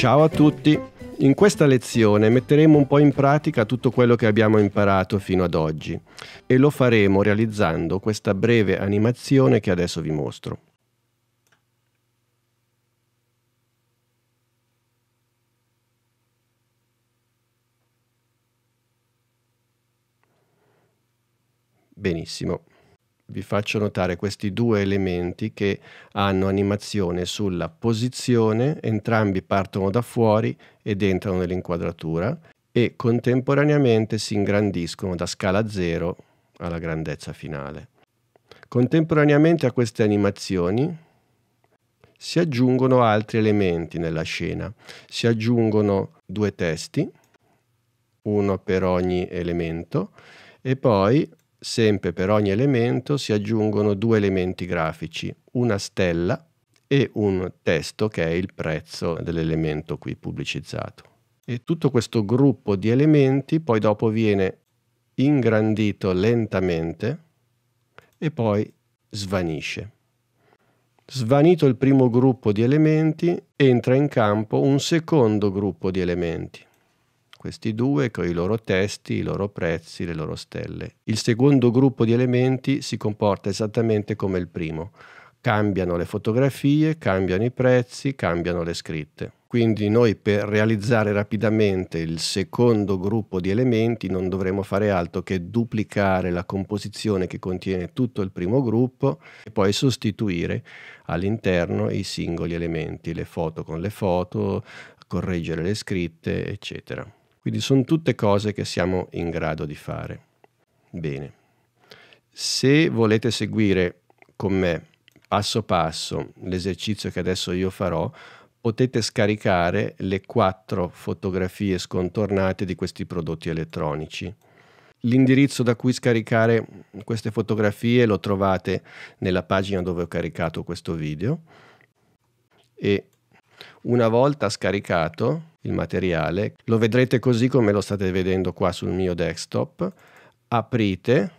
Ciao a tutti! In questa lezione metteremo un po' in pratica tutto quello che abbiamo imparato fino ad oggi e lo faremo realizzando questa breve animazione che adesso vi mostro. Benissimo vi faccio notare questi due elementi che hanno animazione sulla posizione, entrambi partono da fuori ed entrano nell'inquadratura e contemporaneamente si ingrandiscono da scala 0 alla grandezza finale. Contemporaneamente a queste animazioni si aggiungono altri elementi nella scena, si aggiungono due testi, uno per ogni elemento, e poi Sempre per ogni elemento si aggiungono due elementi grafici, una stella e un testo che è il prezzo dell'elemento qui pubblicizzato. E tutto questo gruppo di elementi poi dopo viene ingrandito lentamente e poi svanisce. Svanito il primo gruppo di elementi, entra in campo un secondo gruppo di elementi questi due con i loro testi, i loro prezzi, le loro stelle. Il secondo gruppo di elementi si comporta esattamente come il primo. Cambiano le fotografie, cambiano i prezzi, cambiano le scritte. Quindi noi per realizzare rapidamente il secondo gruppo di elementi non dovremo fare altro che duplicare la composizione che contiene tutto il primo gruppo e poi sostituire all'interno i singoli elementi, le foto con le foto, correggere le scritte, eccetera. Quindi sono tutte cose che siamo in grado di fare. Bene. Se volete seguire con me passo passo l'esercizio che adesso io farò, potete scaricare le quattro fotografie scontornate di questi prodotti elettronici. L'indirizzo da cui scaricare queste fotografie lo trovate nella pagina dove ho caricato questo video e una volta scaricato il materiale. Lo vedrete così come lo state vedendo qua sul mio desktop. Aprite,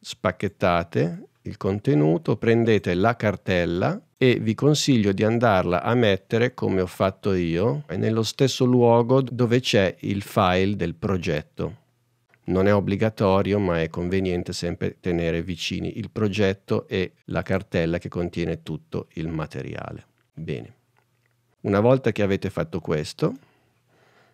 spacchettate il contenuto, prendete la cartella e vi consiglio di andarla a mettere come ho fatto io nello stesso luogo dove c'è il file del progetto. Non è obbligatorio, ma è conveniente sempre tenere vicini il progetto e la cartella che contiene tutto il materiale. Bene. Una volta che avete fatto questo,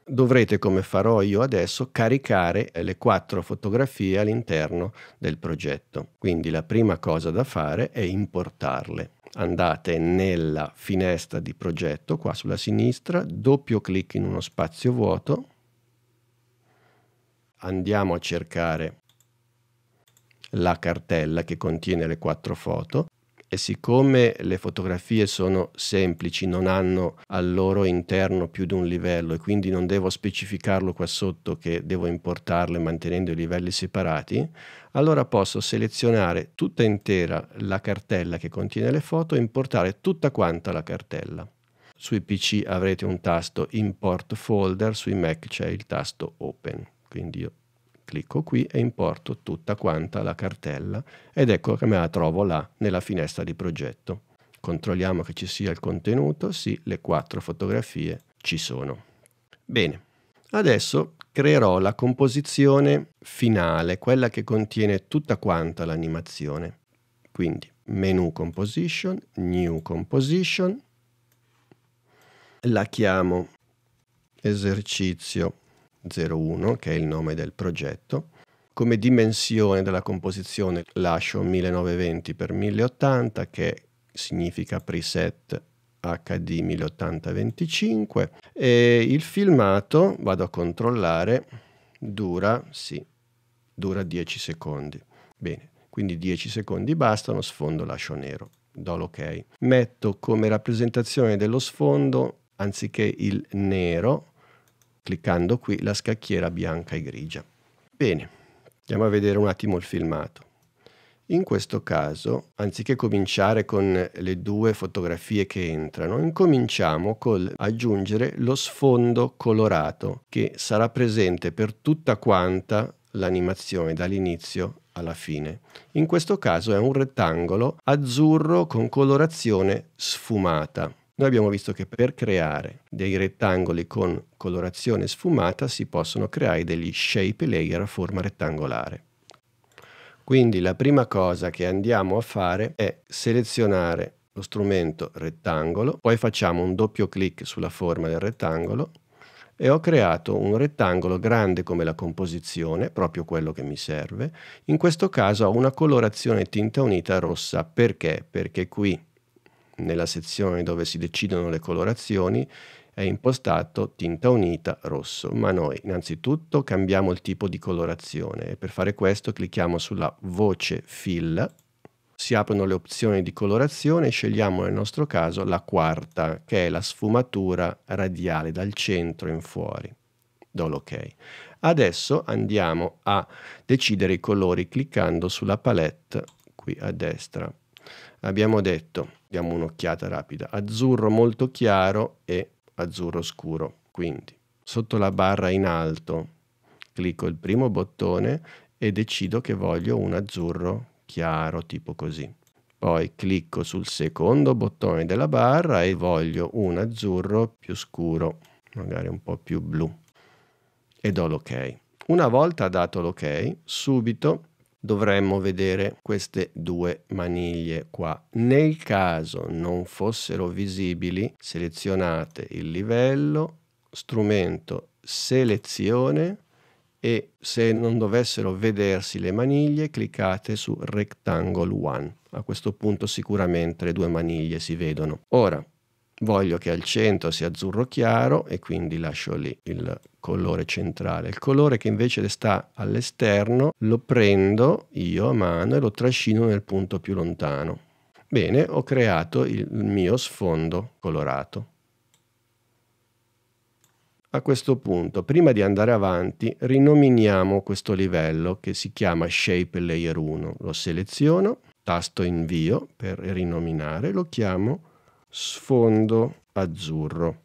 dovrete, come farò io adesso, caricare le quattro fotografie all'interno del progetto. Quindi la prima cosa da fare è importarle. Andate nella finestra di progetto, qua sulla sinistra, doppio clic in uno spazio vuoto, andiamo a cercare la cartella che contiene le quattro foto e siccome le fotografie sono semplici, non hanno al loro interno più di un livello e quindi non devo specificarlo qua sotto che devo importarle mantenendo i livelli separati, allora posso selezionare tutta intera la cartella che contiene le foto e importare tutta quanta la cartella. Sui PC avrete un tasto Import Folder, sui Mac c'è il tasto Open, quindi io clicco qui e importo tutta quanta la cartella ed ecco che me la trovo là nella finestra di progetto. Controlliamo che ci sia il contenuto, sì, le quattro fotografie ci sono. Bene, adesso creerò la composizione finale, quella che contiene tutta quanta l'animazione. Quindi menu composition, new composition, la chiamo esercizio 01, che è il nome del progetto. Come dimensione della composizione lascio 1920x1080 che significa preset HD 1080-25 x e il filmato, vado a controllare, dura, sì, dura 10 secondi. Bene, quindi 10 secondi bastano, sfondo lascio nero, do l'ok. Metto come rappresentazione dello sfondo, anziché il nero, cliccando qui la scacchiera bianca e grigia. Bene, andiamo a vedere un attimo il filmato. In questo caso, anziché cominciare con le due fotografie che entrano, incominciamo col aggiungere lo sfondo colorato che sarà presente per tutta quanta l'animazione dall'inizio alla fine. In questo caso è un rettangolo azzurro con colorazione sfumata. Noi abbiamo visto che per creare dei rettangoli con colorazione sfumata si possono creare degli shape layer a forma rettangolare. Quindi la prima cosa che andiamo a fare è selezionare lo strumento rettangolo, poi facciamo un doppio clic sulla forma del rettangolo e ho creato un rettangolo grande come la composizione, proprio quello che mi serve. In questo caso ho una colorazione tinta unita rossa, perché? Perché qui nella sezione dove si decidono le colorazioni è impostato tinta unita rosso, ma noi innanzitutto cambiamo il tipo di colorazione e per fare questo clicchiamo sulla voce fill, si aprono le opzioni di colorazione e scegliamo nel nostro caso la quarta che è la sfumatura radiale dal centro in fuori. Do l'ok. Adesso andiamo a decidere i colori cliccando sulla palette qui a destra abbiamo detto, diamo un'occhiata rapida, azzurro molto chiaro e azzurro scuro. Quindi sotto la barra in alto clicco il primo bottone e decido che voglio un azzurro chiaro, tipo così. Poi clicco sul secondo bottone della barra e voglio un azzurro più scuro, magari un po' più blu. E do l'ok. Una volta dato l'ok, subito dovremmo vedere queste due maniglie qua. Nel caso non fossero visibili, selezionate il livello, strumento selezione e se non dovessero vedersi le maniglie cliccate su Rectangle 1. A questo punto sicuramente le due maniglie si vedono. Ora, voglio che al centro sia azzurro chiaro e quindi lascio lì il colore centrale. Il colore che invece sta all'esterno lo prendo io a mano e lo trascino nel punto più lontano. Bene, ho creato il mio sfondo colorato. A questo punto, prima di andare avanti, rinominiamo questo livello che si chiama Shape Layer 1. Lo seleziono, tasto invio per rinominare, lo chiamo sfondo azzurro.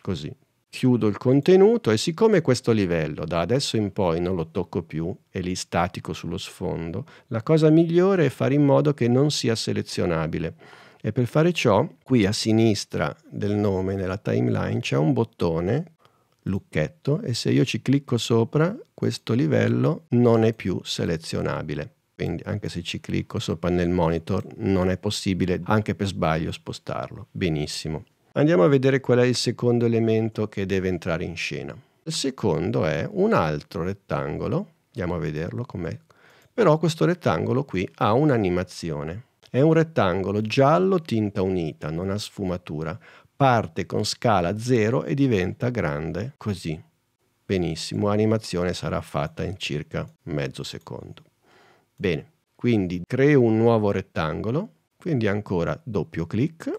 Così. Chiudo il contenuto e siccome questo livello da adesso in poi non lo tocco più, è lì statico sullo sfondo, la cosa migliore è fare in modo che non sia selezionabile. E per fare ciò, qui a sinistra del nome nella timeline c'è un bottone lucchetto e se io ci clicco sopra questo livello non è più selezionabile quindi anche se ci clicco sopra nel monitor non è possibile anche per sbaglio spostarlo. Benissimo. Andiamo a vedere qual è il secondo elemento che deve entrare in scena. Il secondo è un altro rettangolo, andiamo a vederlo com'è, però questo rettangolo qui ha un'animazione. È un rettangolo giallo tinta unita, non ha sfumatura, parte con scala 0 e diventa grande così. Benissimo, l'animazione sarà fatta in circa mezzo secondo. Bene, quindi creo un nuovo rettangolo, quindi ancora doppio clic,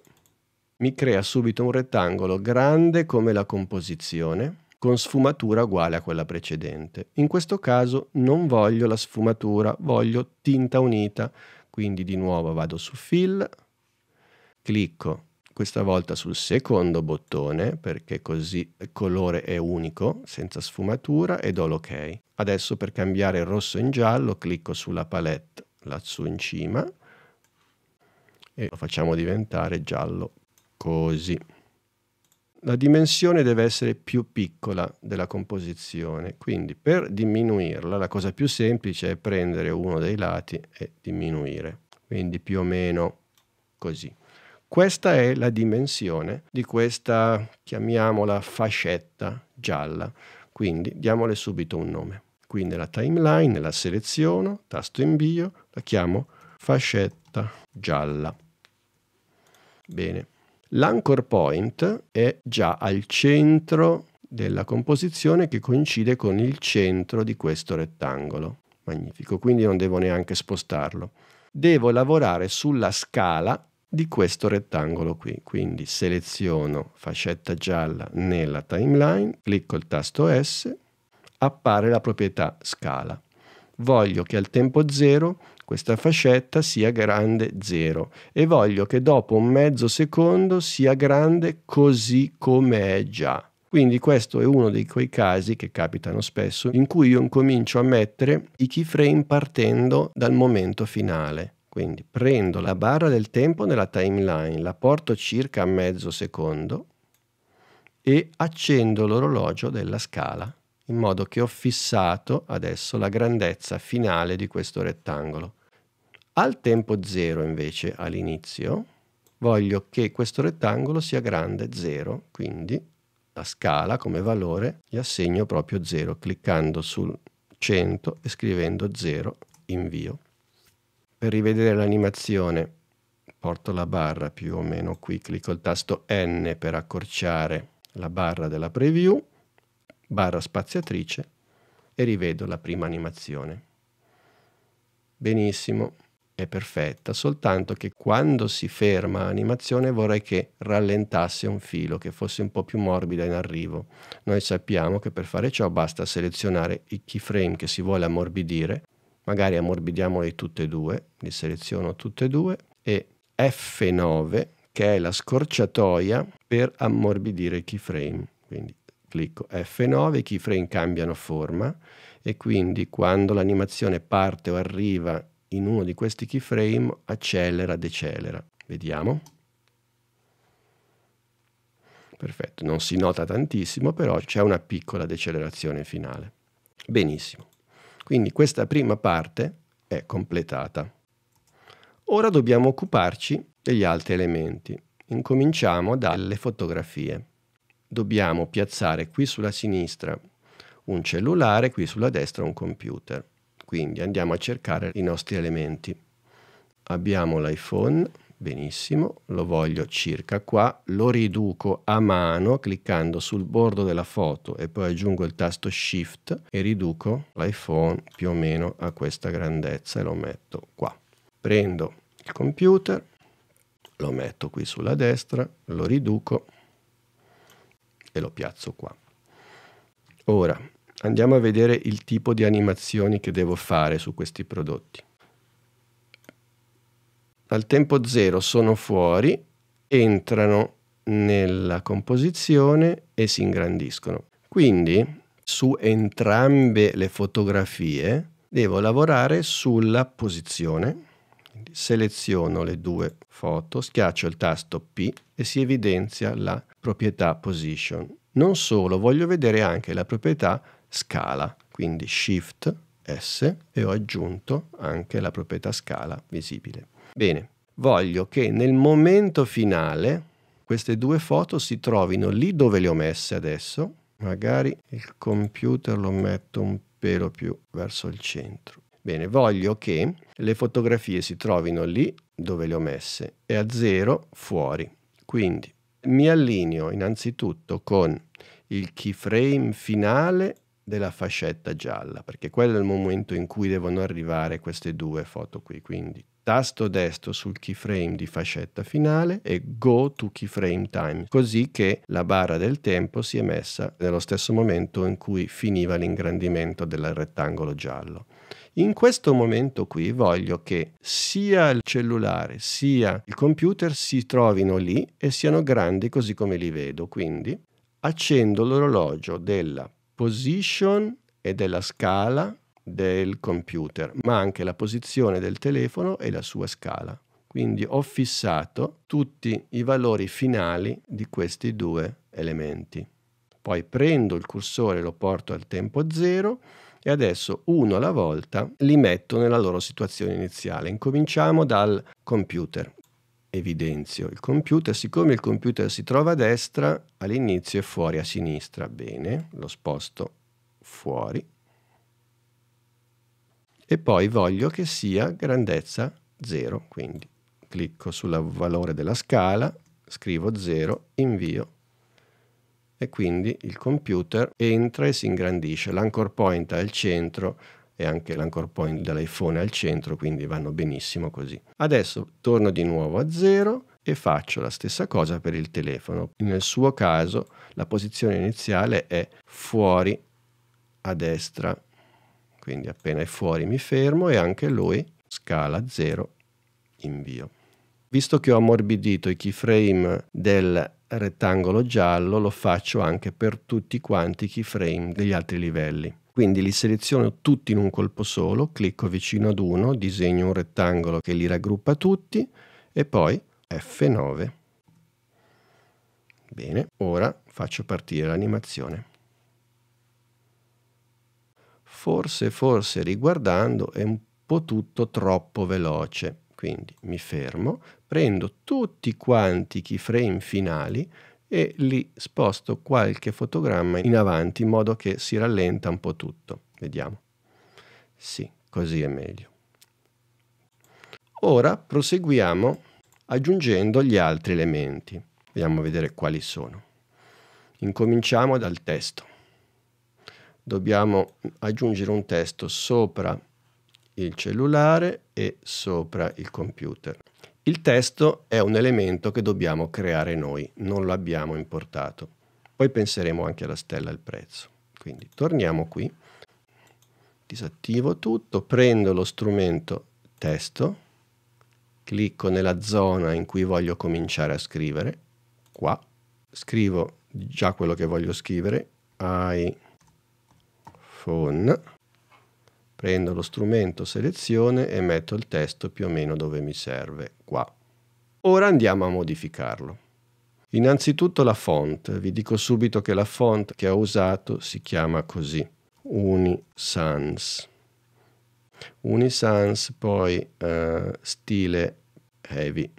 mi crea subito un rettangolo grande come la composizione, con sfumatura uguale a quella precedente. In questo caso non voglio la sfumatura, voglio tinta unita, quindi di nuovo vado su Fill, clicco questa volta sul secondo bottone perché così il colore è unico, senza sfumatura e do l'ok. Adesso per cambiare il rosso in giallo clicco sulla palette lassù in cima e lo facciamo diventare giallo così. La dimensione deve essere più piccola della composizione, quindi per diminuirla la cosa più semplice è prendere uno dei lati e diminuire, quindi più o meno così. Questa è la dimensione di questa, chiamiamola, fascetta gialla. Quindi diamole subito un nome. Qui nella timeline la seleziono, tasto invio, la chiamo fascetta gialla. Bene. L'anchor point è già al centro della composizione che coincide con il centro di questo rettangolo. Magnifico, quindi non devo neanche spostarlo. Devo lavorare sulla scala di questo rettangolo qui. Quindi seleziono fascetta gialla nella timeline, clicco il tasto S, appare la proprietà scala. Voglio che al tempo 0 questa fascetta sia grande 0 e voglio che dopo un mezzo secondo sia grande così come è già. Quindi questo è uno di quei casi che capitano spesso in cui io incomincio a mettere i keyframe partendo dal momento finale. Quindi prendo la barra del tempo nella timeline, la porto circa a mezzo secondo e accendo l'orologio della scala in modo che ho fissato adesso la grandezza finale di questo rettangolo. Al tempo 0 invece all'inizio voglio che questo rettangolo sia grande 0, quindi la scala come valore gli assegno proprio 0 cliccando sul 100 e scrivendo 0 invio per rivedere l'animazione porto la barra più o meno qui, clicco il tasto N per accorciare la barra della preview, barra spaziatrice e rivedo la prima animazione. Benissimo, è perfetta, soltanto che quando si ferma l'animazione vorrei che rallentasse un filo, che fosse un po' più morbida in arrivo. Noi sappiamo che per fare ciò basta selezionare il keyframe che si vuole ammorbidire magari ammorbidiamole tutte e due, li seleziono tutte e due e F9 che è la scorciatoia per ammorbidire i keyframe. Quindi clicco F9, i keyframe cambiano forma e quindi quando l'animazione parte o arriva in uno di questi keyframe accelera, decelera. Vediamo. Perfetto, non si nota tantissimo, però c'è una piccola decelerazione finale. Benissimo. Quindi questa prima parte è completata. Ora dobbiamo occuparci degli altri elementi. Incominciamo dalle fotografie. Dobbiamo piazzare qui sulla sinistra un cellulare, qui sulla destra un computer. Quindi andiamo a cercare i nostri elementi. Abbiamo l'iPhone, Benissimo, lo voglio circa qua, lo riduco a mano cliccando sul bordo della foto e poi aggiungo il tasto Shift e riduco l'iPhone più o meno a questa grandezza e lo metto qua. Prendo il computer, lo metto qui sulla destra, lo riduco e lo piazzo qua. Ora andiamo a vedere il tipo di animazioni che devo fare su questi prodotti dal tempo zero sono fuori, entrano nella composizione e si ingrandiscono. Quindi su entrambe le fotografie devo lavorare sulla posizione. seleziono le due foto, schiaccio il tasto P e si evidenzia la proprietà position. Non solo, voglio vedere anche la proprietà scala, quindi Shift S e ho aggiunto anche la proprietà scala visibile. Bene, voglio che nel momento finale queste due foto si trovino lì dove le ho messe adesso. Magari il computer lo metto un pelo più verso il centro. Bene, voglio che le fotografie si trovino lì dove le ho messe e a zero fuori. Quindi mi allineo innanzitutto con il keyframe finale della fascetta gialla, perché quello è il momento in cui devono arrivare queste due foto qui, quindi tasto destro sul keyframe di fascetta finale e Go to keyframe time, così che la barra del tempo si è messa nello stesso momento in cui finiva l'ingrandimento del rettangolo giallo. In questo momento qui voglio che sia il cellulare sia il computer si trovino lì e siano grandi così come li vedo, quindi accendo l'orologio della position e della scala del computer, ma anche la posizione del telefono e la sua scala. Quindi ho fissato tutti i valori finali di questi due elementi. Poi prendo il cursore, lo porto al tempo 0 e adesso uno alla volta li metto nella loro situazione iniziale. Incominciamo dal computer. Evidenzio il computer, siccome il computer si trova a destra, all'inizio è fuori a sinistra. Bene, lo sposto fuori e poi voglio che sia grandezza 0, quindi clicco sul valore della scala, scrivo 0, invio e quindi il computer entra e si ingrandisce, l'anchor point al centro e anche l'anchor point dell'iPhone al centro, quindi vanno benissimo così. Adesso torno di nuovo a 0 e faccio la stessa cosa per il telefono. Nel suo caso la posizione iniziale è fuori a destra quindi appena è fuori mi fermo e anche lui scala 0 invio visto che ho ammorbidito i keyframe del rettangolo giallo lo faccio anche per tutti quanti i keyframe degli altri livelli quindi li seleziono tutti in un colpo solo clicco vicino ad uno disegno un rettangolo che li raggruppa tutti e poi F9 bene ora faccio partire l'animazione forse, forse riguardando è un po' tutto troppo veloce. Quindi mi fermo, prendo tutti quanti i keyframe finali e li sposto qualche fotogramma in avanti in modo che si rallenta un po' tutto. Vediamo. Sì, così è meglio. Ora proseguiamo aggiungendo gli altri elementi. Vediamo vedere quali sono. Incominciamo dal testo dobbiamo aggiungere un testo sopra il cellulare e sopra il computer. Il testo è un elemento che dobbiamo creare noi, non l'abbiamo importato. Poi penseremo anche alla stella e al prezzo. Quindi torniamo qui, disattivo tutto, prendo lo strumento testo, clicco nella zona in cui voglio cominciare a scrivere, qua, scrivo già quello che voglio scrivere, ai con, prendo lo strumento selezione e metto il testo più o meno dove mi serve, qua. Ora andiamo a modificarlo. Innanzitutto la font, vi dico subito che la font che ho usato si chiama così, Unisans. Unisans, poi eh, stile heavy.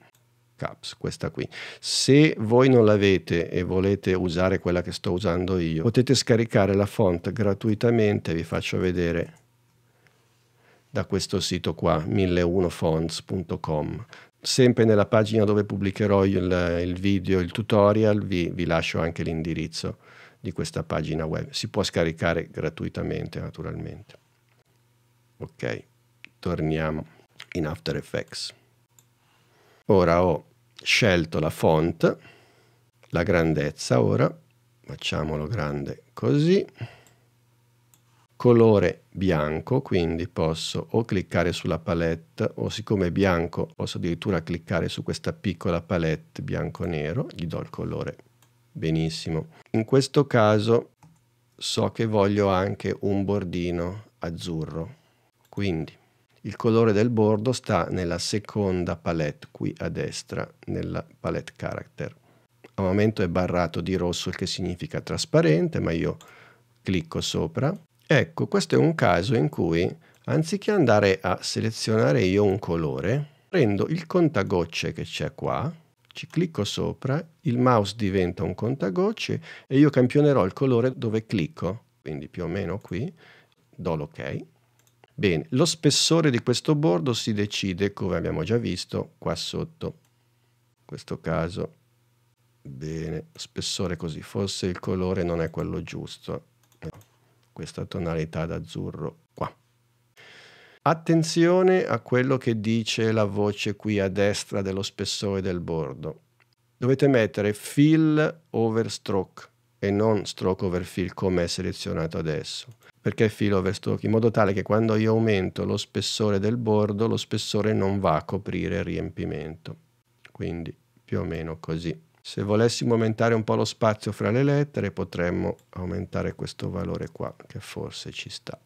Cups, questa qui. Se voi non l'avete e volete usare quella che sto usando io, potete scaricare la font gratuitamente, vi faccio vedere da questo sito qua, 1001fonts.com. Sempre nella pagina dove pubblicherò il, il video, il tutorial, vi, vi lascio anche l'indirizzo di questa pagina web. Si può scaricare gratuitamente, naturalmente. Ok, torniamo in After Effects. Ora ho scelto la font, la grandezza ora, facciamolo grande così, colore bianco, quindi posso o cliccare sulla palette o siccome è bianco posso addirittura cliccare su questa piccola palette bianco-nero, gli do il colore benissimo. In questo caso so che voglio anche un bordino azzurro, quindi il colore del bordo sta nella seconda palette qui a destra, nella palette character. Al momento è barrato di rosso, il che significa trasparente, ma io clicco sopra. Ecco, questo è un caso in cui, anziché andare a selezionare io un colore, prendo il contagocce che c'è qua, ci clicco sopra, il mouse diventa un contagocce e io campionerò il colore dove clicco, quindi più o meno qui, do l'ok. OK Bene, lo spessore di questo bordo si decide, come abbiamo già visto, qua sotto. In questo caso, bene, spessore così. Forse il colore non è quello giusto. Questa tonalità d'azzurro qua. Attenzione a quello che dice la voce qui a destra dello spessore del bordo. Dovete mettere fill over stroke e non stroke over fill come è selezionato adesso perché filo overstock, in modo tale che quando io aumento lo spessore del bordo, lo spessore non va a coprire il riempimento. Quindi più o meno così. Se volessimo aumentare un po' lo spazio fra le lettere, potremmo aumentare questo valore qua, che forse ci sta.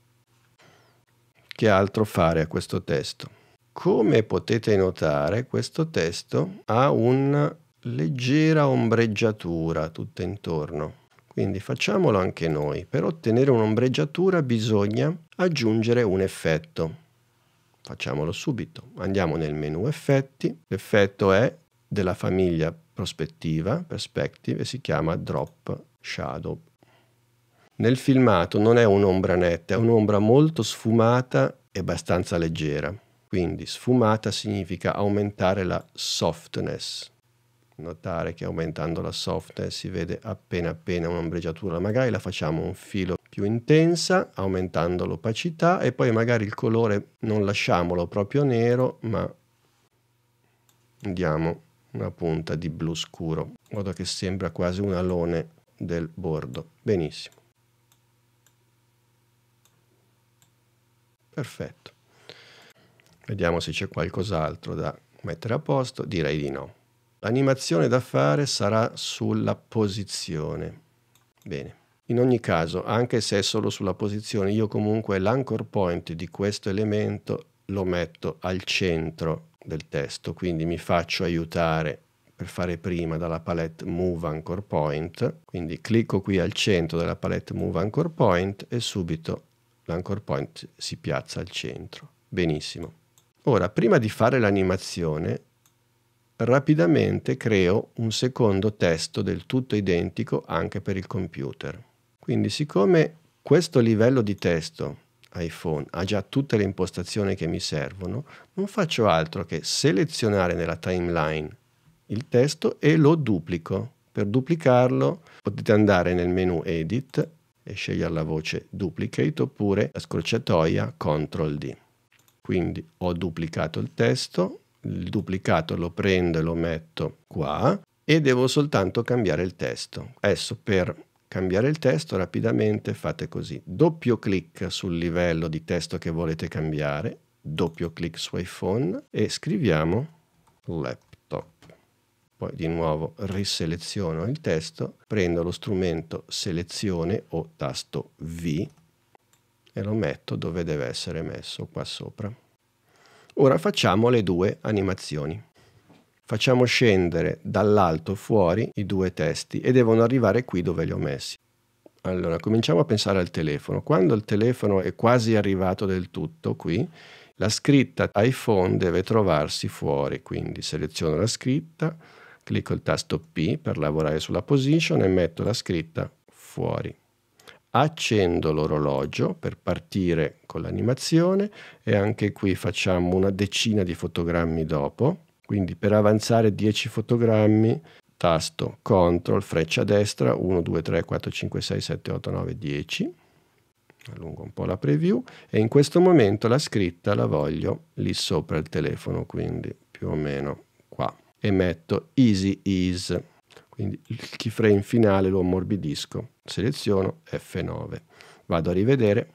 Che altro fare a questo testo? Come potete notare, questo testo ha una leggera ombreggiatura tutto intorno quindi facciamolo anche noi. Per ottenere un'ombreggiatura bisogna aggiungere un effetto. Facciamolo subito. Andiamo nel menu effetti. L'effetto è della famiglia prospettiva, perspective, e si chiama drop shadow. Nel filmato non è un'ombra netta, è un'ombra molto sfumata e abbastanza leggera. Quindi sfumata significa aumentare la softness notare che aumentando la softness si vede appena appena un'ombreggiatura, magari la facciamo un filo più intensa, aumentando l'opacità e poi magari il colore non lasciamolo proprio nero, ma diamo una punta di blu scuro, in modo che sembra quasi un alone del bordo. Benissimo. Perfetto. Vediamo se c'è qualcos'altro da mettere a posto, direi di no. L'animazione da fare sarà sulla posizione. Bene. In ogni caso, anche se è solo sulla posizione, io comunque l'anchor point di questo elemento lo metto al centro del testo, quindi mi faccio aiutare per fare prima dalla palette Move Anchor Point, quindi clicco qui al centro della palette Move Anchor Point e subito l'anchor point si piazza al centro. Benissimo. Ora, prima di fare l'animazione, rapidamente creo un secondo testo del tutto identico anche per il computer. Quindi siccome questo livello di testo iPhone ha già tutte le impostazioni che mi servono, non faccio altro che selezionare nella timeline il testo e lo duplico. Per duplicarlo potete andare nel menu Edit e scegliere la voce Duplicate oppure la scorciatoia Ctrl D. Quindi ho duplicato il testo, il duplicato lo prendo e lo metto qua e devo soltanto cambiare il testo. Adesso per cambiare il testo rapidamente fate così, doppio clic sul livello di testo che volete cambiare, doppio clic su iPhone e scriviamo laptop. Poi di nuovo riseleziono il testo, prendo lo strumento selezione o tasto V e lo metto dove deve essere messo qua sopra. Ora facciamo le due animazioni. Facciamo scendere dall'alto fuori i due testi e devono arrivare qui dove li ho messi. Allora, cominciamo a pensare al telefono. Quando il telefono è quasi arrivato del tutto qui, la scritta iPhone deve trovarsi fuori, quindi seleziono la scritta, clicco il tasto P per lavorare sulla position e metto la scritta fuori accendo l'orologio per partire con l'animazione e anche qui facciamo una decina di fotogrammi dopo, quindi per avanzare 10 fotogrammi tasto CTRL, freccia destra, 1, 2, 3, 4, 5, 6, 7, 8, 9, 10, allungo un po' la preview e in questo momento la scritta la voglio lì sopra il telefono, quindi più o meno qua, e metto Easy Ease, quindi il keyframe finale lo ammorbidisco seleziono F9, vado a rivedere,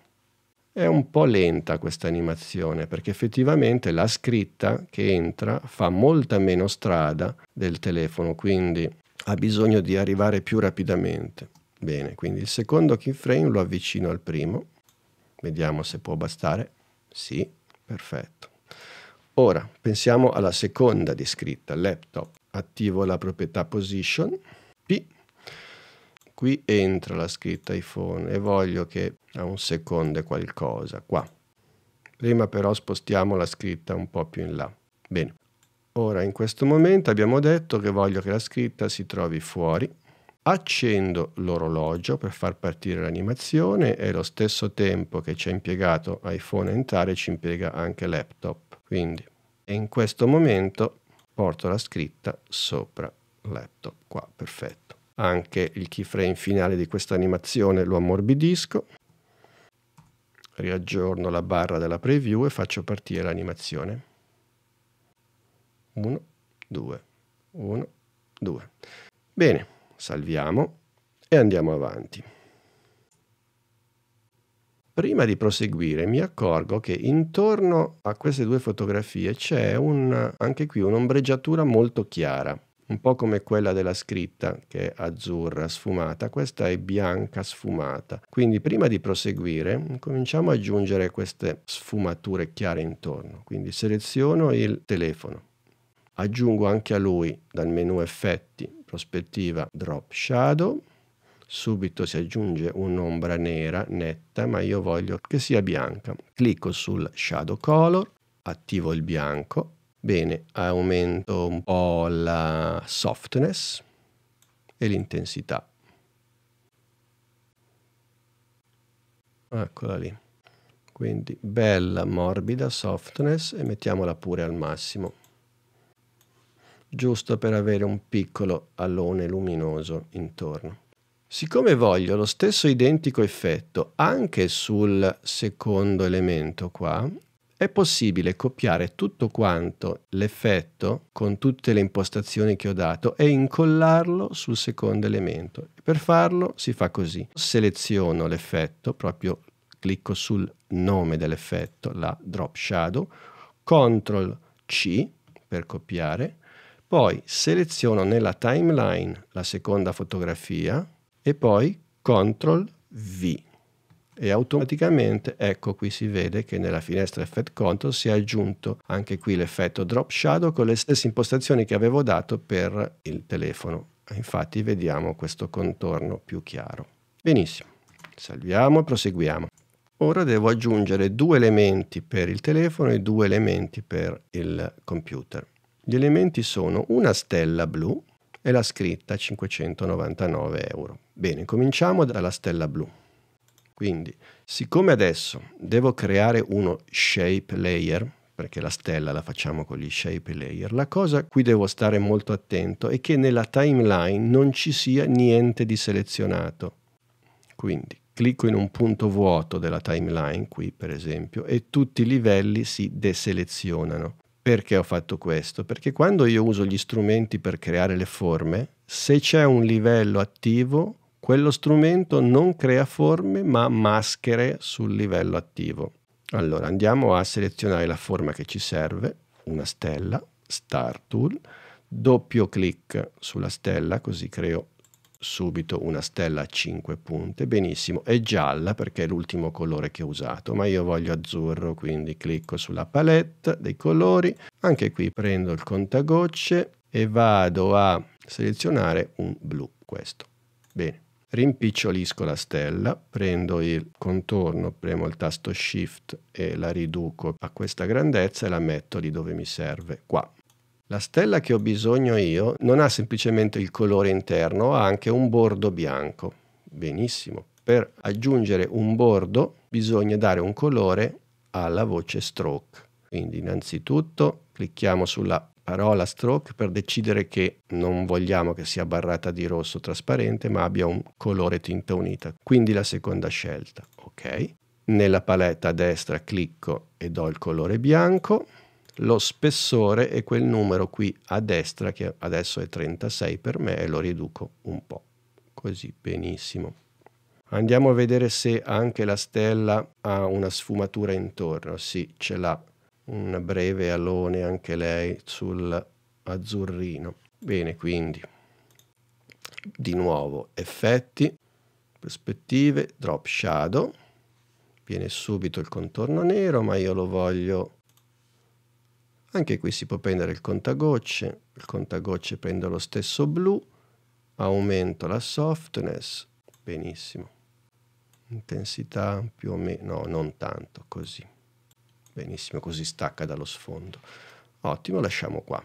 è un po' lenta questa animazione perché effettivamente la scritta che entra fa molta meno strada del telefono, quindi ha bisogno di arrivare più rapidamente. Bene, quindi il secondo keyframe lo avvicino al primo, vediamo se può bastare. Sì, perfetto. Ora pensiamo alla seconda di scritta, laptop. Attivo la proprietà position, P Qui entra la scritta iPhone e voglio che a un secondo qualcosa, qua. Prima però spostiamo la scritta un po' più in là. Bene. Ora in questo momento abbiamo detto che voglio che la scritta si trovi fuori. Accendo l'orologio per far partire l'animazione e lo stesso tempo che ci ha impiegato iPhone a entrare ci impiega anche laptop. Quindi in questo momento porto la scritta sopra laptop qua, perfetto anche il keyframe finale di questa animazione lo ammorbidisco, riaggiorno la barra della preview e faccio partire l'animazione. 1, 2, 1, 2. Bene, salviamo e andiamo avanti. Prima di proseguire mi accorgo che intorno a queste due fotografie c'è anche qui un'ombreggiatura molto chiara un po' come quella della scritta che è azzurra sfumata, questa è bianca sfumata. Quindi prima di proseguire cominciamo ad aggiungere queste sfumature chiare intorno, quindi seleziono il telefono, aggiungo anche a lui dal menu effetti prospettiva drop shadow, subito si aggiunge un'ombra nera netta ma io voglio che sia bianca, clicco sul shadow color, attivo il bianco Bene, aumento un po' la softness e l'intensità. Eccola lì. Quindi bella, morbida, softness e mettiamola pure al massimo. Giusto per avere un piccolo alone luminoso intorno. Siccome voglio lo stesso identico effetto anche sul secondo elemento qua, è possibile copiare tutto quanto l'effetto con tutte le impostazioni che ho dato e incollarlo sul secondo elemento. Per farlo si fa così. Seleziono l'effetto, proprio clicco sul nome dell'effetto, la drop shadow, CTRL C per copiare, poi seleziono nella timeline la seconda fotografia e poi CTRL V e automaticamente ecco qui si vede che nella finestra Effect Control si è aggiunto anche qui l'effetto Drop Shadow con le stesse impostazioni che avevo dato per il telefono. Infatti vediamo questo contorno più chiaro. Benissimo, salviamo e proseguiamo. Ora devo aggiungere due elementi per il telefono e due elementi per il computer. Gli elementi sono una stella blu e la scritta 599 euro. Bene, cominciamo dalla stella blu. Quindi, siccome adesso devo creare uno shape layer, perché la stella la facciamo con gli shape layer, la cosa a cui devo stare molto attento è che nella timeline non ci sia niente di selezionato. Quindi clicco in un punto vuoto della timeline, qui per esempio, e tutti i livelli si deselezionano. Perché ho fatto questo? Perché quando io uso gli strumenti per creare le forme, se c'è un livello attivo quello strumento non crea forme ma maschere sul livello attivo. Allora andiamo a selezionare la forma che ci serve, una stella, Star Tool, doppio clic sulla stella così creo subito una stella a 5 punte, benissimo, è gialla perché è l'ultimo colore che ho usato, ma io voglio azzurro, quindi clicco sulla palette dei colori, anche qui prendo il contagocce e vado a selezionare un blu, questo. Bene rimpicciolisco la stella, prendo il contorno, premo il tasto Shift e la riduco a questa grandezza e la metto lì dove mi serve, qua. La stella che ho bisogno io non ha semplicemente il colore interno, ha anche un bordo bianco. Benissimo, per aggiungere un bordo bisogna dare un colore alla voce stroke. Quindi innanzitutto clicchiamo sulla parola stroke per decidere che non vogliamo che sia barrata di rosso trasparente ma abbia un colore tinta unita, quindi la seconda scelta, ok? Nella paletta a destra clicco e do il colore bianco, lo spessore è quel numero qui a destra che adesso è 36 per me e lo riduco un po', così benissimo. Andiamo a vedere se anche la stella ha una sfumatura intorno, sì ce l'ha, un breve alone anche lei sul azzurrino. Bene, quindi di nuovo effetti, prospettive, drop shadow, viene subito il contorno nero, ma io lo voglio anche qui si può prendere il contagocce, il contagocce prendo lo stesso blu, aumento la softness, benissimo. Intensità più o meno, no, non tanto, così. Benissimo, così stacca dallo sfondo. Ottimo, lasciamo qua.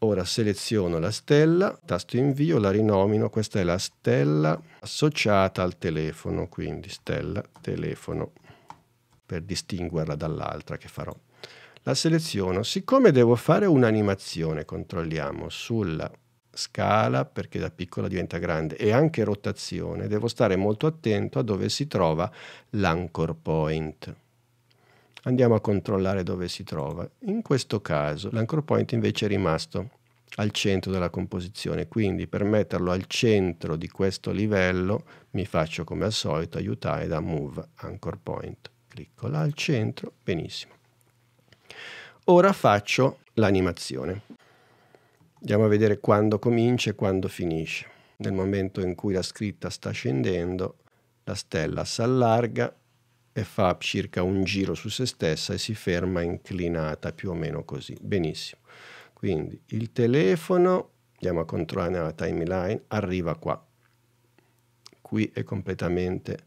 Ora seleziono la stella, tasto invio, la rinomino, questa è la stella associata al telefono, quindi stella telefono, per distinguerla dall'altra che farò. La seleziono, siccome devo fare un'animazione, controlliamo sulla scala perché da piccola diventa grande e anche rotazione, devo stare molto attento a dove si trova l'anchor point andiamo a controllare dove si trova. In questo caso l'anchor point invece è rimasto al centro della composizione, quindi per metterlo al centro di questo livello mi faccio come al solito aiutare da move anchor point. Clicco là al centro, benissimo. Ora faccio l'animazione. Andiamo a vedere quando comincia e quando finisce. Nel momento in cui la scritta sta scendendo, la stella si allarga e fa circa un giro su se stessa e si ferma inclinata più o meno così. Benissimo. Quindi il telefono, andiamo a controllare la timeline, arriva qua. Qui è completamente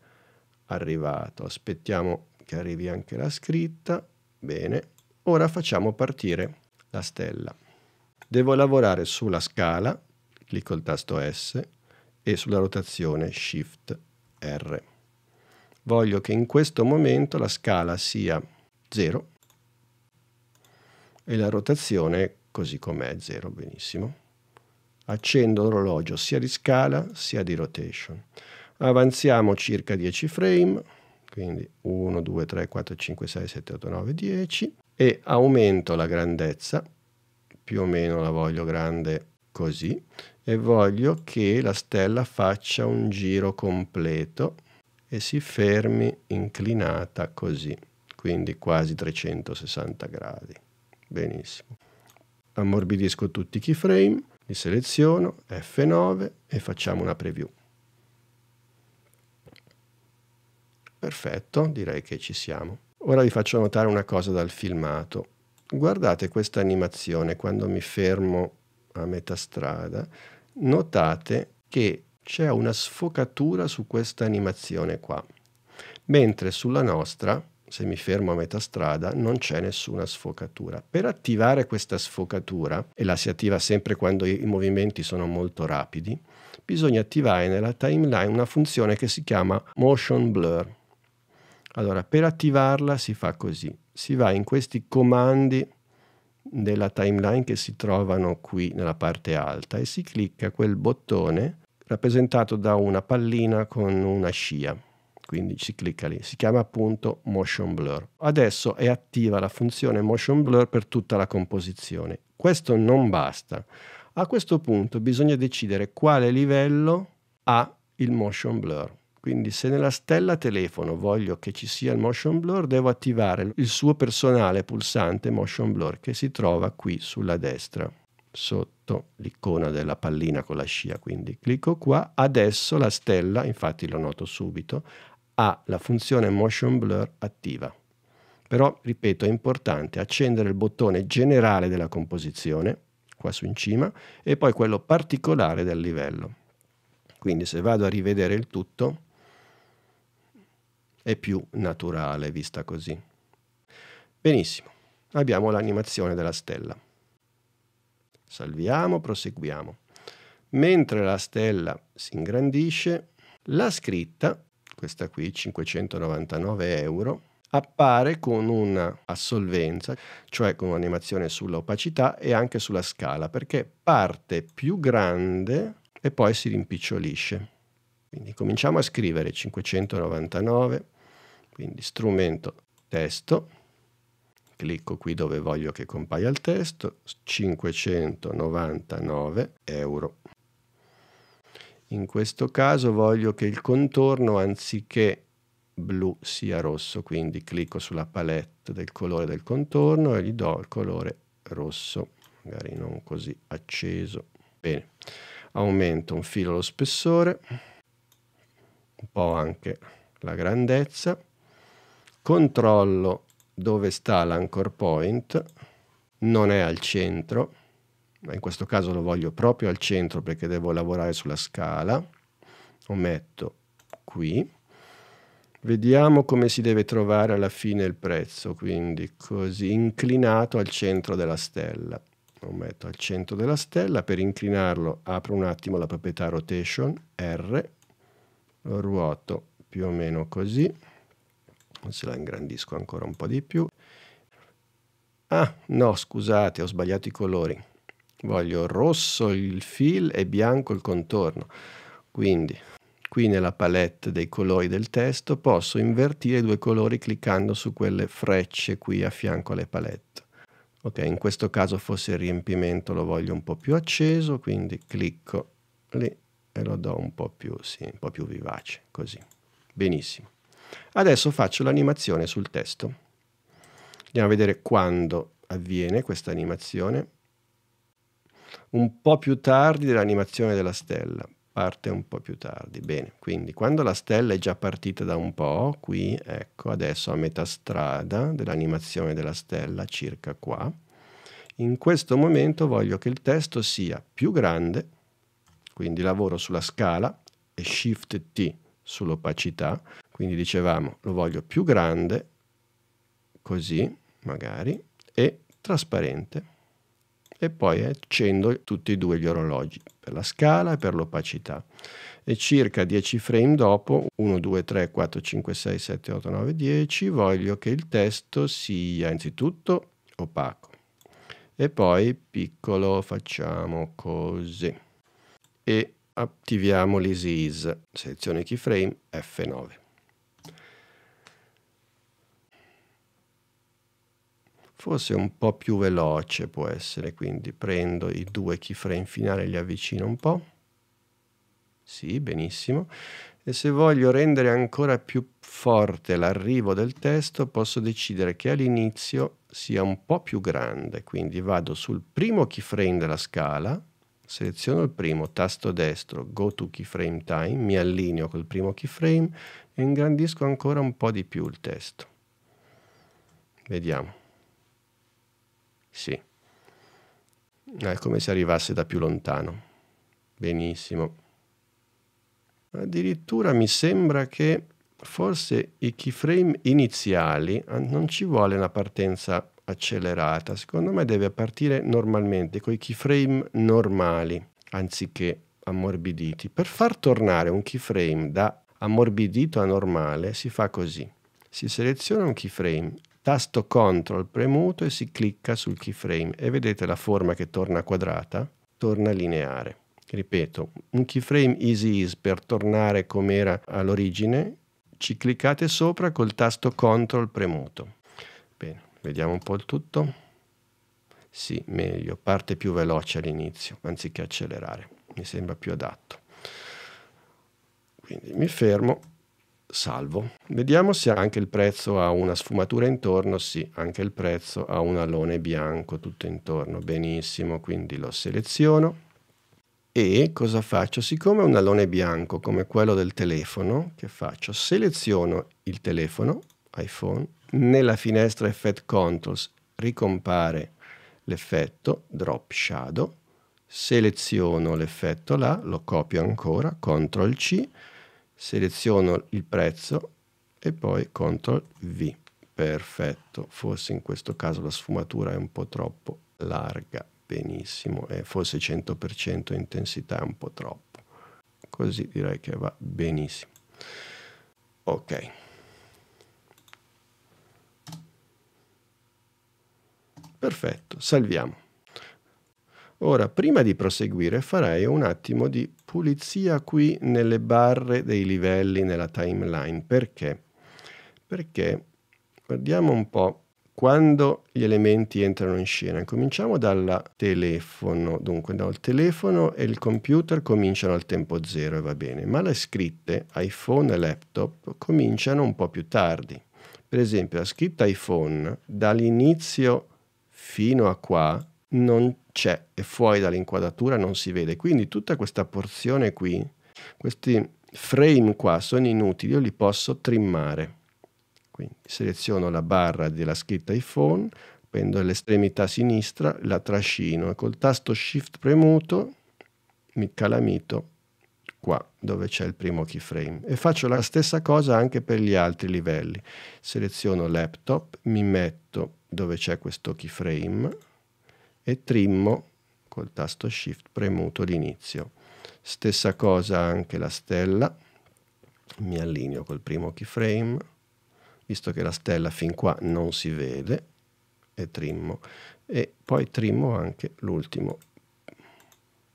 arrivato. Aspettiamo che arrivi anche la scritta. Bene. Ora facciamo partire la stella. Devo lavorare sulla scala, clicco il tasto S, e sulla rotazione Shift R voglio che in questo momento la scala sia 0 e la rotazione così com'è 0, benissimo. Accendo l'orologio sia di scala sia di rotation. Avanziamo circa 10 frame, quindi 1, 2, 3, 4, 5, 6, 7, 8, 9, 10 e aumento la grandezza, più o meno la voglio grande così, e voglio che la stella faccia un giro completo e si fermi inclinata così, quindi quasi 360 gradi. Benissimo. Ammorbidisco tutti i keyframe, li seleziono, F9 e facciamo una preview. Perfetto, direi che ci siamo. Ora vi faccio notare una cosa dal filmato. Guardate questa animazione quando mi fermo a metà strada. Notate che c'è una sfocatura su questa animazione qua, mentre sulla nostra, se mi fermo a metà strada, non c'è nessuna sfocatura. Per attivare questa sfocatura, e la si attiva sempre quando i movimenti sono molto rapidi, bisogna attivare nella timeline una funzione che si chiama motion blur. Allora, per attivarla si fa così, si va in questi comandi della timeline che si trovano qui nella parte alta e si clicca quel bottone rappresentato da una pallina con una scia. Quindi ci clicca lì, si chiama appunto motion blur. Adesso è attiva la funzione motion blur per tutta la composizione. Questo non basta. A questo punto bisogna decidere quale livello ha il motion blur. Quindi se nella stella telefono voglio che ci sia il motion blur, devo attivare il suo personale pulsante motion blur che si trova qui sulla destra sotto l'icona della pallina con la scia, quindi clicco qua, adesso la stella, infatti lo noto subito, ha la funzione motion blur attiva. Però, ripeto, è importante accendere il bottone generale della composizione, qua su in cima, e poi quello particolare del livello. Quindi se vado a rivedere il tutto, è più naturale vista così. Benissimo, abbiamo l'animazione della stella. Salviamo, proseguiamo. Mentre la stella si ingrandisce, la scritta, questa qui 599 euro, appare con un'assolvenza, cioè con un'animazione sull'opacità e anche sulla scala, perché parte più grande e poi si rimpicciolisce. Quindi cominciamo a scrivere 599, quindi strumento testo, Clicco qui dove voglio che compaia il testo, 599 euro. In questo caso voglio che il contorno anziché blu sia rosso, quindi clicco sulla palette del colore del contorno e gli do il colore rosso, magari non così acceso. Bene, aumento un filo lo spessore, un po' anche la grandezza, controllo dove sta l'anchor point, non è al centro, ma in questo caso lo voglio proprio al centro perché devo lavorare sulla scala, lo metto qui, vediamo come si deve trovare alla fine il prezzo, quindi così inclinato al centro della stella, lo metto al centro della stella, per inclinarlo apro un attimo la proprietà rotation R, lo ruoto più o meno così, se la ingrandisco ancora un po' di più. Ah, no, scusate, ho sbagliato i colori. Voglio rosso il fill e bianco il contorno. Quindi, qui nella palette dei colori del testo posso invertire i due colori cliccando su quelle frecce qui a fianco alle palette. Ok, in questo caso fosse il riempimento lo voglio un po' più acceso, quindi clicco lì e lo do un po' più, sì, un po' più vivace, così. Benissimo. Adesso faccio l'animazione sul testo. Andiamo a vedere quando avviene questa animazione. Un po' più tardi dell'animazione della stella. Parte un po' più tardi. Bene, quindi quando la stella è già partita da un po', qui, ecco, adesso a metà strada dell'animazione della stella, circa qua, in questo momento voglio che il testo sia più grande, quindi lavoro sulla scala e Shift T sull'opacità, quindi dicevamo lo voglio più grande, così magari, e trasparente. E poi accendo tutti e due gli orologi per la scala e per l'opacità. E circa 10 frame dopo, 1, 2, 3, 4, 5, 6, 7, 8, 9, 10, voglio che il testo sia innanzitutto opaco e poi piccolo facciamo così e attiviamo l'EasyEase, selezione keyframe F9. forse un po' più veloce può essere, quindi prendo i due keyframe finali e li avvicino un po'. Sì, benissimo. E se voglio rendere ancora più forte l'arrivo del testo, posso decidere che all'inizio sia un po' più grande, quindi vado sul primo keyframe della scala, seleziono il primo, tasto destro, go to keyframe time, mi allineo col primo keyframe e ingrandisco ancora un po' di più il testo. Vediamo. Sì. È come se arrivasse da più lontano. Benissimo. Addirittura mi sembra che forse i keyframe iniziali ah, non ci vuole una partenza accelerata, secondo me deve partire normalmente con i keyframe normali anziché ammorbiditi. Per far tornare un keyframe da ammorbidito a normale si fa così. Si seleziona un keyframe, tasto CTRL premuto e si clicca sul keyframe e vedete la forma che torna quadrata, torna lineare. Ripeto, un keyframe easy is per tornare come era all'origine, ci cliccate sopra col tasto CTRL premuto. Bene, vediamo un po' il tutto. Sì, meglio, parte più veloce all'inizio, anziché accelerare, mi sembra più adatto. Quindi mi fermo salvo. Vediamo se anche il prezzo ha una sfumatura intorno, sì, anche il prezzo ha un alone bianco tutto intorno, benissimo, quindi lo seleziono. E cosa faccio? Siccome è un alone bianco come quello del telefono, che faccio? Seleziono il telefono, iPhone, nella finestra Effect Controls ricompare l'effetto Drop Shadow, seleziono l'effetto là, lo copio ancora, CTRL C, seleziono il prezzo e poi CTRL V. Perfetto, forse in questo caso la sfumatura è un po' troppo larga, benissimo, e forse 100% intensità è un po' troppo. Così direi che va benissimo. Ok. Perfetto, salviamo. Ora, prima di proseguire, farei un attimo di pulizia qui nelle barre dei livelli nella timeline. Perché? Perché guardiamo un po' quando gli elementi entrano in scena. Cominciamo dal telefono, dunque dal telefono e il computer cominciano al tempo zero e va bene, ma le scritte iPhone e laptop cominciano un po' più tardi. Per esempio la scritta iPhone dall'inizio fino a qua non c'è, e fuori dall'inquadratura, non si vede. Quindi tutta questa porzione qui, questi frame qua sono inutili, io li posso trimmare. Quindi seleziono la barra della scritta iPhone, prendo l'estremità sinistra, la trascino e col tasto Shift premuto mi calamito qua dove c'è il primo keyframe e faccio la stessa cosa anche per gli altri livelli seleziono laptop mi metto dove c'è questo keyframe e trimmo col tasto shift premuto l'inizio. Stessa cosa anche la stella, mi allineo col primo keyframe, visto che la stella fin qua non si vede, e trimmo. E poi trimmo anche l'ultimo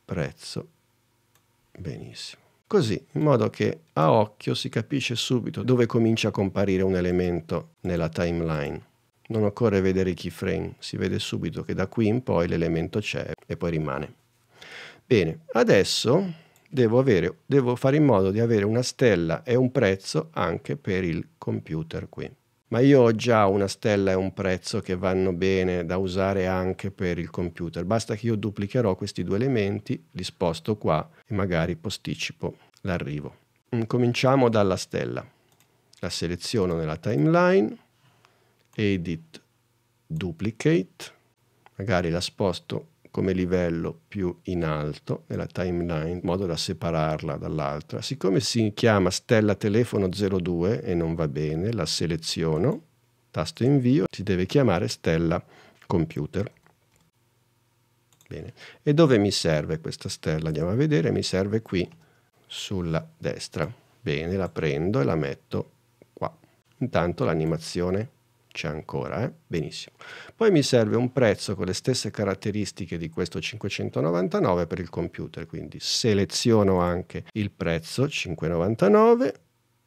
prezzo. Benissimo. Così, in modo che a occhio si capisce subito dove comincia a comparire un elemento nella timeline. Non occorre vedere i keyframe, si vede subito che da qui in poi l'elemento c'è e poi rimane. Bene, adesso devo, avere, devo fare in modo di avere una stella e un prezzo anche per il computer qui. Ma io ho già una stella e un prezzo che vanno bene da usare anche per il computer. Basta che io duplicherò questi due elementi, li sposto qua e magari posticipo l'arrivo. Cominciamo dalla stella. La seleziono nella timeline edit duplicate, magari la sposto come livello più in alto nella timeline in modo da separarla dall'altra. Siccome si chiama stella telefono 02 e non va bene, la seleziono, tasto invio, si deve chiamare stella computer. Bene. E dove mi serve questa stella? Andiamo a vedere, mi serve qui sulla destra. Bene, la prendo e la metto qua. Intanto l'animazione c'è ancora, eh? benissimo. Poi mi serve un prezzo con le stesse caratteristiche di questo 599 per il computer, quindi seleziono anche il prezzo 599,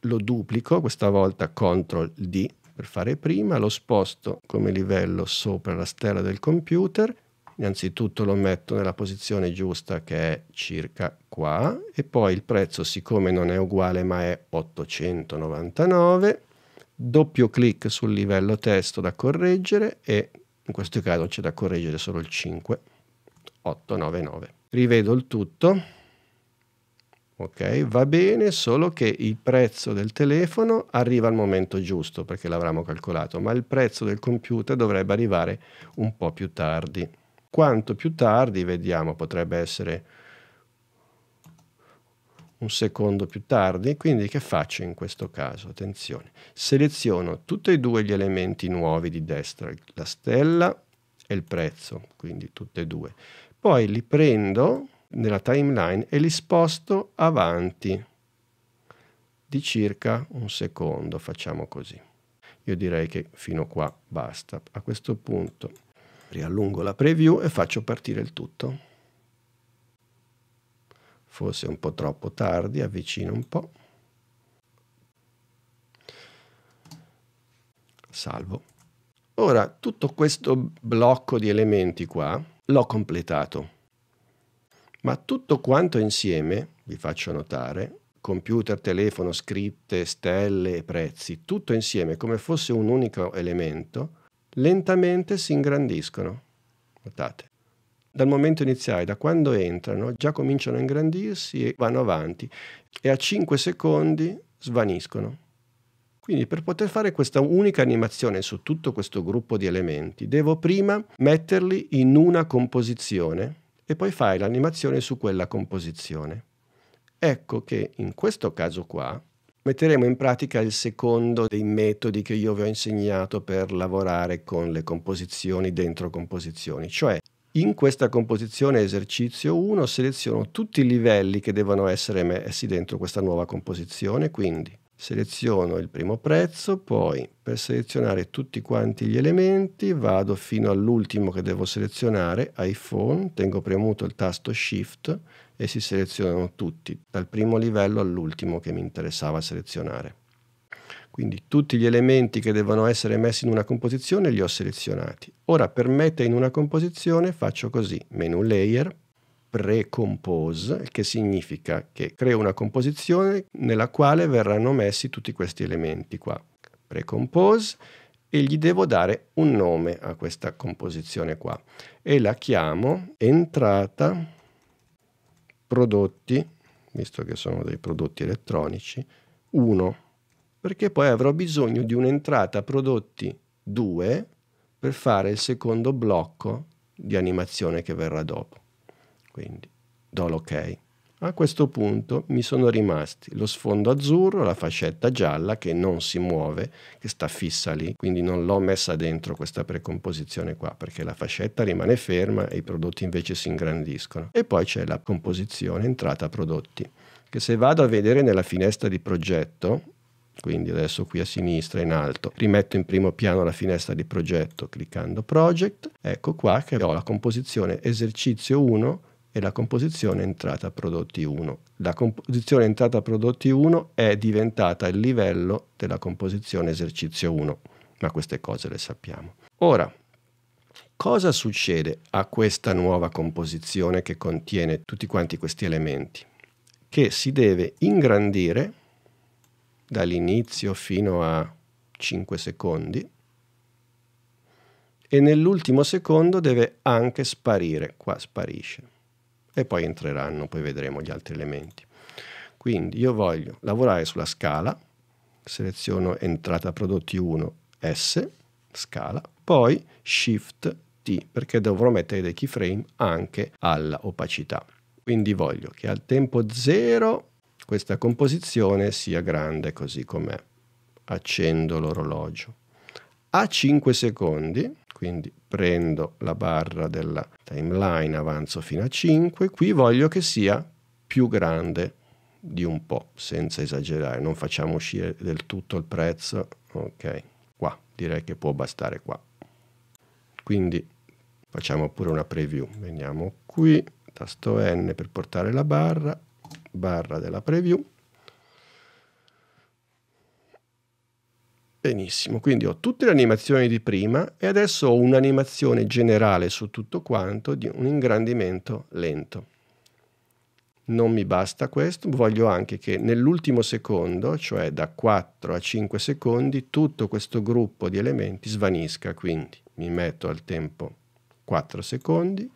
lo duplico, questa volta CTRL D per fare prima, lo sposto come livello sopra la stella del computer, innanzitutto lo metto nella posizione giusta che è circa qua e poi il prezzo siccome non è uguale ma è 899 doppio clic sul livello testo da correggere e in questo caso c'è da correggere solo il 5, 899. Rivedo il tutto, ok, va bene, solo che il prezzo del telefono arriva al momento giusto perché l'avremmo calcolato, ma il prezzo del computer dovrebbe arrivare un po' più tardi. Quanto più tardi, vediamo, potrebbe essere un secondo più tardi, quindi che faccio in questo caso? Attenzione, seleziono tutti e due gli elementi nuovi di destra, la stella e il prezzo, quindi tutte e due. Poi li prendo nella timeline e li sposto avanti di circa un secondo, facciamo così. Io direi che fino qua basta. A questo punto riallungo la preview e faccio partire il tutto forse un po' troppo tardi, avvicino un po'. Salvo. Ora, tutto questo blocco di elementi qua l'ho completato, ma tutto quanto insieme, vi faccio notare, computer, telefono, scritte, stelle prezzi, tutto insieme come fosse un unico elemento, lentamente si ingrandiscono. Notate dal momento iniziale, da quando entrano, già cominciano a ingrandirsi e vanno avanti e a 5 secondi svaniscono. Quindi per poter fare questa unica animazione su tutto questo gruppo di elementi, devo prima metterli in una composizione e poi fare l'animazione su quella composizione. Ecco che in questo caso qua metteremo in pratica il secondo dei metodi che io vi ho insegnato per lavorare con le composizioni dentro composizioni, cioè in questa composizione esercizio 1 seleziono tutti i livelli che devono essere messi dentro questa nuova composizione, quindi seleziono il primo prezzo, poi per selezionare tutti quanti gli elementi vado fino all'ultimo che devo selezionare, iPhone, tengo premuto il tasto Shift e si selezionano tutti, dal primo livello all'ultimo che mi interessava selezionare. Quindi tutti gli elementi che devono essere messi in una composizione li ho selezionati. Ora per mettere in una composizione faccio così, menu layer, pre-compose, che significa che creo una composizione nella quale verranno messi tutti questi elementi qua. Pre-compose e gli devo dare un nome a questa composizione qua e la chiamo entrata prodotti, visto che sono dei prodotti elettronici, 1 perché poi avrò bisogno di un'entrata prodotti 2 per fare il secondo blocco di animazione che verrà dopo. Quindi do l'ok. A questo punto mi sono rimasti lo sfondo azzurro, la fascetta gialla che non si muove, che sta fissa lì, quindi non l'ho messa dentro questa precomposizione qua perché la fascetta rimane ferma e i prodotti invece si ingrandiscono. E poi c'è la composizione entrata prodotti, che se vado a vedere nella finestra di progetto quindi adesso qui a sinistra in alto rimetto in primo piano la finestra di progetto cliccando project ecco qua che ho la composizione esercizio 1 e la composizione entrata prodotti 1 la composizione entrata prodotti 1 è diventata il livello della composizione esercizio 1 ma queste cose le sappiamo ora cosa succede a questa nuova composizione che contiene tutti quanti questi elementi che si deve ingrandire dall'inizio fino a 5 secondi e nell'ultimo secondo deve anche sparire, qua sparisce e poi entreranno, poi vedremo gli altri elementi. Quindi io voglio lavorare sulla scala, seleziono entrata prodotti 1, S, scala, poi Shift T perché dovrò mettere dei keyframe anche all'opacità. Quindi voglio che al tempo 0 questa composizione sia grande così com'è. Accendo l'orologio. A 5 secondi, quindi prendo la barra della timeline, avanzo fino a 5, qui voglio che sia più grande di un po', senza esagerare, non facciamo uscire del tutto il prezzo, ok, qua, direi che può bastare qua. Quindi facciamo pure una preview, veniamo qui, tasto N per portare la barra, barra della preview. Benissimo, quindi ho tutte le animazioni di prima e adesso ho un'animazione generale su tutto quanto di un ingrandimento lento. Non mi basta questo, voglio anche che nell'ultimo secondo, cioè da 4 a 5 secondi, tutto questo gruppo di elementi svanisca, quindi mi metto al tempo 4 secondi,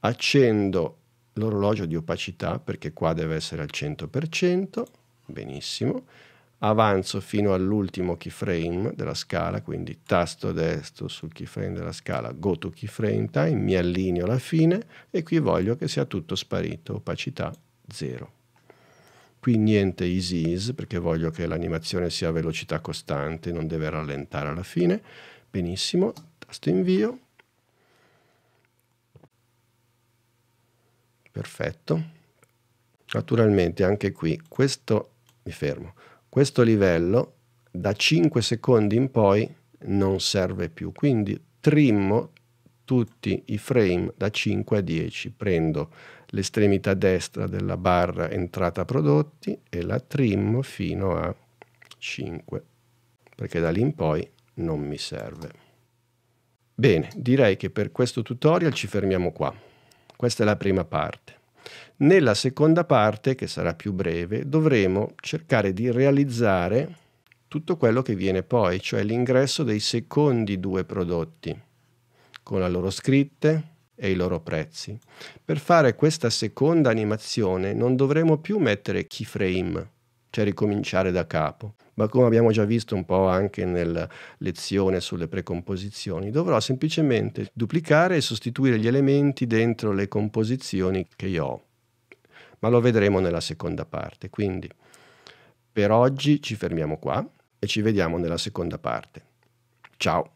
accendo l'orologio di opacità perché qua deve essere al 100%, benissimo, avanzo fino all'ultimo keyframe della scala, quindi tasto destro sul keyframe della scala, go to keyframe time, mi allineo alla fine e qui voglio che sia tutto sparito, opacità 0. Qui niente easy ease perché voglio che l'animazione sia a velocità costante, non deve rallentare alla fine. Benissimo, tasto invio, perfetto. Naturalmente anche qui, questo, mi fermo, questo livello da 5 secondi in poi non serve più, quindi trimmo tutti i frame da 5 a 10, prendo l'estremità destra della barra entrata prodotti e la trimmo fino a 5, perché da lì in poi non mi serve. Bene, direi che per questo tutorial ci fermiamo qua. Questa è la prima parte. Nella seconda parte, che sarà più breve, dovremo cercare di realizzare tutto quello che viene poi, cioè l'ingresso dei secondi due prodotti, con le loro scritte e i loro prezzi. Per fare questa seconda animazione non dovremo più mettere keyframe, cioè ricominciare da capo. Ma come abbiamo già visto un po' anche nella lezione sulle precomposizioni, dovrò semplicemente duplicare e sostituire gli elementi dentro le composizioni che io ho. Ma lo vedremo nella seconda parte, quindi per oggi ci fermiamo qua e ci vediamo nella seconda parte. Ciao!